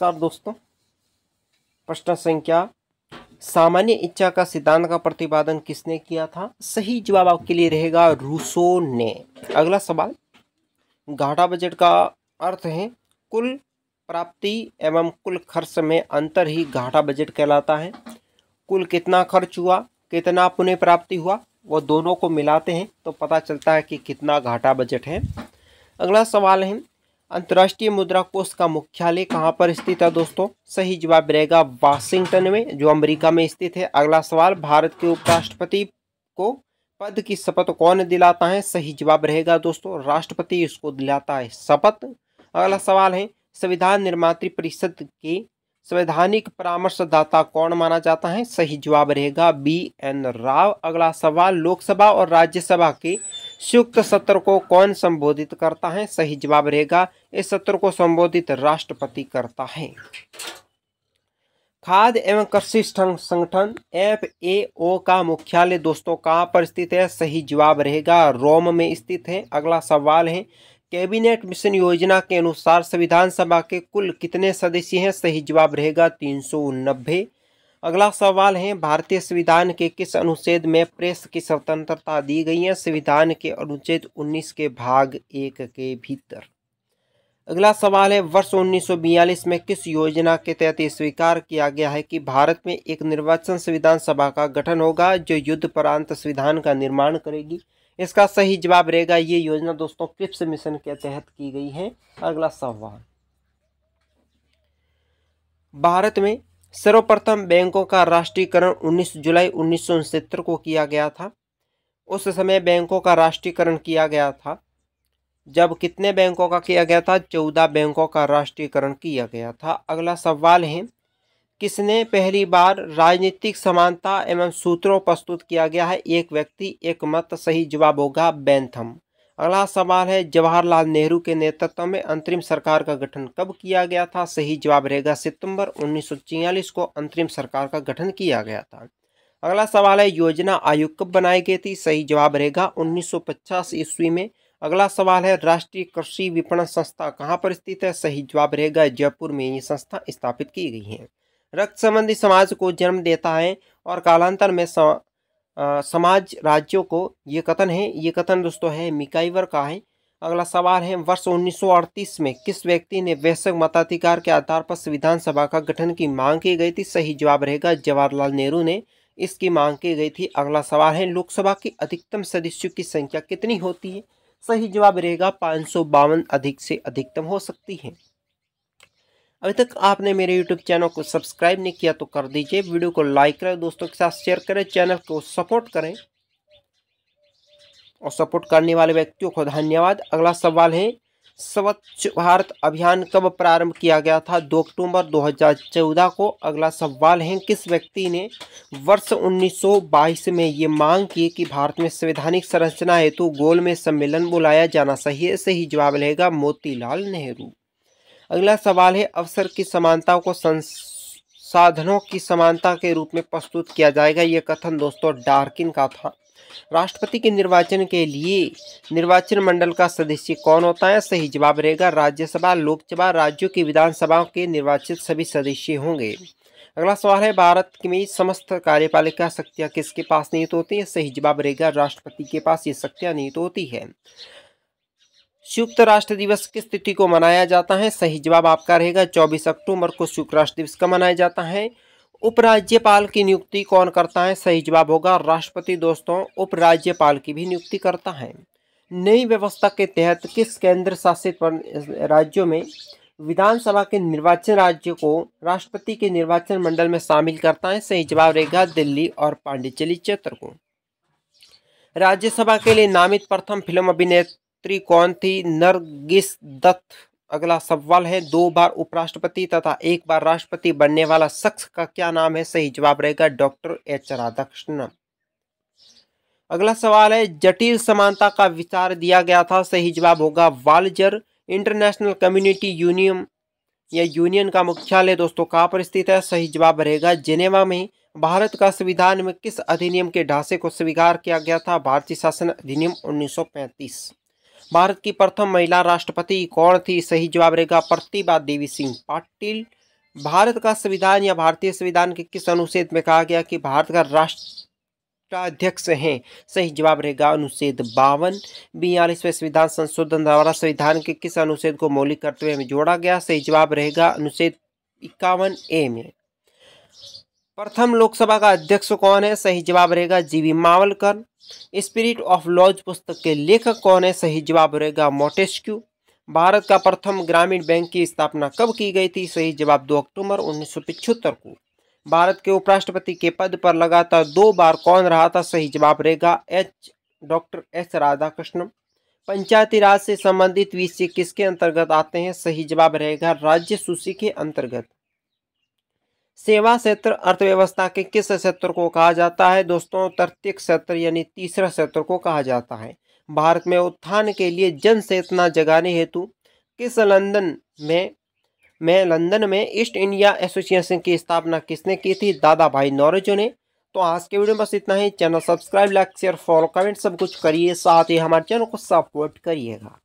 नमस्कार दोस्तों प्रश्न संख्या सामान्य इच्छा का सिद्धांत का प्रतिपादन किसने किया था सही जवाब आपके लिए रहेगा रूसो ने अगला सवाल घाटा बजट का अर्थ है कुल प्राप्ति एवं कुल खर्च में अंतर ही घाटा बजट कहलाता है कुल कितना खर्च हुआ कितना पुनः प्राप्ति हुआ वो दोनों को मिलाते हैं तो पता चलता है कि कितना घाटा बजट है अगला सवाल है अंतर्राष्ट्रीय मुद्रा कोष का मुख्यालय कहाँ पर स्थित है दोस्तों सही जवाब रहेगा वाशिंगटन में जो अमेरिका में स्थित है अगला सवाल भारत के उपराष्ट्रपति को पद की शपथ कौन दिलाता है सही जवाब रहेगा दोस्तों राष्ट्रपति इसको दिलाता है शपथ अगला सवाल है संविधान निर्मात्री परिषद के संवैधानिक परामर्शदाता कौन माना जाता है सही जवाब रहेगा बी एन राव अगला सवाल लोकसभा और राज्यसभा के संयुक्त सत्र को कौन संबोधित करता है सही जवाब रहेगा इस सत्र को संबोधित राष्ट्रपति करता है खाद्य एवं कृषि संगठन एफ ए ओ का मुख्यालय दोस्तों कहाँ पर स्थित है सही जवाब रहेगा रोम में स्थित है अगला सवाल है कैबिनेट मिशन योजना के अनुसार संविधान सभा के कुल कितने सदस्य हैं सही जवाब रहेगा तीन सौ नब्बे अगला सवाल है भारतीय संविधान के किस अनुच्छेद में प्रेस की स्वतंत्रता दी गई है संविधान के अनुच्छेद 19 के भाग एक के भीतर अगला सवाल है वर्ष 1942 में किस योजना के तहत स्वीकार किया गया है कि भारत में एक निर्वाचन संविधान सभा का गठन होगा जो युद्ध परांत संविधान का निर्माण करेगी इसका सही जवाब रहेगा ये योजना दोस्तों क्रिप्स मिशन के तहत की गई है अगला सवाल भारत में सर्वप्रथम बैंकों का राष्ट्रीयकरण 19 जुलाई उन्नीस को किया गया था उस समय बैंकों का राष्ट्रीयकरण किया गया था जब कितने बैंकों का किया गया था चौदह बैंकों का राष्ट्रीयकरण किया गया था अगला सवाल है किसने पहली बार राजनीतिक समानता एवं सूत्रों प्रस्तुत किया गया है एक व्यक्ति एक मत सही जवाब होगा बैंथम अगला सवाल है जवाहरलाल नेहरू के नेतृत्व में अंतरिम सरकार का गठन कब किया गया था सही जवाब रहेगा सितंबर उन्नीस को अंतरिम सरकार का गठन किया गया था अगला सवाल है योजना आयोग कब बनाई गई थी सही जवाब रहेगा उन्नीस ईस्वी में अगला सवाल है राष्ट्रीय कृषि विपणन संस्था कहाँ पर स्थित है सही जवाब रहेगा जयपुर में ये संस्था स्थापित की गई है रक्त संबंधी समाज को जन्म देता है और कालांतर में समाज राज्यों को ये कथन है ये कथन दोस्तों है मिकाईवर का है अगला सवाल है वर्ष 1938 में किस व्यक्ति ने वैश्विक मताधिकार के आधार पर संविधान सभा का गठन की मांग की गई थी सही जवाब रहेगा जवाहरलाल नेहरू ने इसकी मांग की गई थी अगला सवाल है लोकसभा की अधिकतम सदस्यों की संख्या कितनी होती है सही जवाब रहेगा पाँच अधिक से अधिकतम हो सकती है अभी तक आपने मेरे यूट्यूब चैनल को सब्सक्राइब नहीं किया तो कर दीजिए वीडियो को लाइक करें दोस्तों के साथ शेयर करें चैनल को सपोर्ट करें और सपोर्ट करने वाले व्यक्तियों को धन्यवाद अगला सवाल है स्वच्छ भारत अभियान कब प्रारंभ किया गया था दो अक्टूबर 2014 को अगला सवाल है किस व्यक्ति ने वर्ष 1922 में ये मांग की कि भारत में संवैधानिक संरचना हेतु गोल में सम्मेलन बुलाया जाना सही है सही जवाब रहेगा मोतीलाल नेहरू अगला सवाल है अवसर की समानताओं को संसाधनों की समानता के रूप में प्रस्तुत किया जाएगा ये कथन दोस्तों डार्किन का था राष्ट्रपति के निर्वाचन के लिए निर्वाचन मंडल का सदस्य कौन होता है सही जवाब रहेगा राज्यसभा लोकसभा राज्यों की विधानसभाओं के निर्वाचित सभी सदस्य होंगे अगला सवाल है भारत में समस्त कार्यपालिका शक्तियाँ किसके पास नियुक्त होती है सही जवाब रहेगा राष्ट्रपति के पास ये शक्तियाँ नियुक्त होती है संयुक्त राष्ट्र दिवस किस तिथि को मनाया जाता है सही जवाब आपका रहेगा चौबीस अक्टूबर को संयुक्त राष्ट्र दिवस का मनाया जाता है उपराज्यपाल की नियुक्ति कौन करता है सही जवाब होगा राष्ट्रपति दोस्तों उपराज्यपाल की भी नियुक्ति करता है नई व्यवस्था के तहत किस केंद्र शासित राज्यों में विधानसभा के निर्वाचन राज्य को राष्ट्रपति के निर्वाचन मंडल में शामिल करता है सही जवाब रहेगा दिल्ली और पांडिचेरी क्षेत्र को राज्यसभा के लिए नामित प्रथम फिल्म अभिनेता मंत्री कौन थी नरगिस दत्त अगला सवाल है दो बार उपराष्ट्रपति तथा एक बार राष्ट्रपति बनने वाला शख्स का क्या नाम है सही जवाब रहेगा डॉक्टर एच राधाकृष्ण अगला सवाल है जटिल समानता का विचार दिया गया था सही जवाब होगा वालजर इंटरनेशनल कम्युनिटी यूनियन या यूनियन का मुख्यालय दोस्तों कहाँ पर स्थित है सही जवाब रहेगा जिनेवा में भारत का संविधान में किस अधिनियम के ढांचे को स्वीकार किया गया था भारतीय शासन अधिनियम उन्नीस भारत की प्रथम महिला राष्ट्रपति कौन थी सही जवाब रहेगा प्रतिभा देवी सिंह पाटिल भारत का संविधान या भारतीय संविधान के किस अनुच्छेद में कहा गया कि भारत का राष्ट्राध्यक्ष हैं सही जवाब रहेगा अनुच्छेद बावन बयालीसवें संविधान संशोधन द्वारा संविधान के किस अनुच्छेद को मौलिक कर्तव्य में जोड़ा गया सही जवाब रहेगा अनुच्छेद इक्यावन ए में प्रथम लोकसभा का अध्यक्ष कौन है सही जवाब रहेगा जीवी मावलकर स्पिरिट ऑफ लॉज पुस्तक के लेखक कौन है सही जवाब रहेगा मोटेस्क्यू भारत का प्रथम ग्रामीण बैंक की स्थापना कब की गई थी सही जवाब दो अक्टूबर उन्नीस को भारत के उपराष्ट्रपति के पद पर लगातार दो बार कौन रहा था सही जवाब रहेगा H doctor S Radhakrishnan Panchayati Raj से संबंधित विषय किसके अंतर्गत आते हैं सही जवाब रहेगा राज्य सूची के अंतर्गत सेवा क्षेत्र अर्थव्यवस्था के किस क्षेत्र को कहा जाता है दोस्तों तृतीय क्षेत्र यानी तीसरा क्षेत्र को कहा जाता है भारत में उत्थान के लिए जन चेतना जगाने हेतु किस लंदन में मैं लंदन में ईस्ट इंडिया एसोसिएशन की स्थापना किसने की थी दादा भाई नौरजो ने तो आज के वीडियो में बस इतना ही channel subscribe like share follow comment सब कुछ करिए साथ ही हमारे चैनल को सपोर्ट करिएगा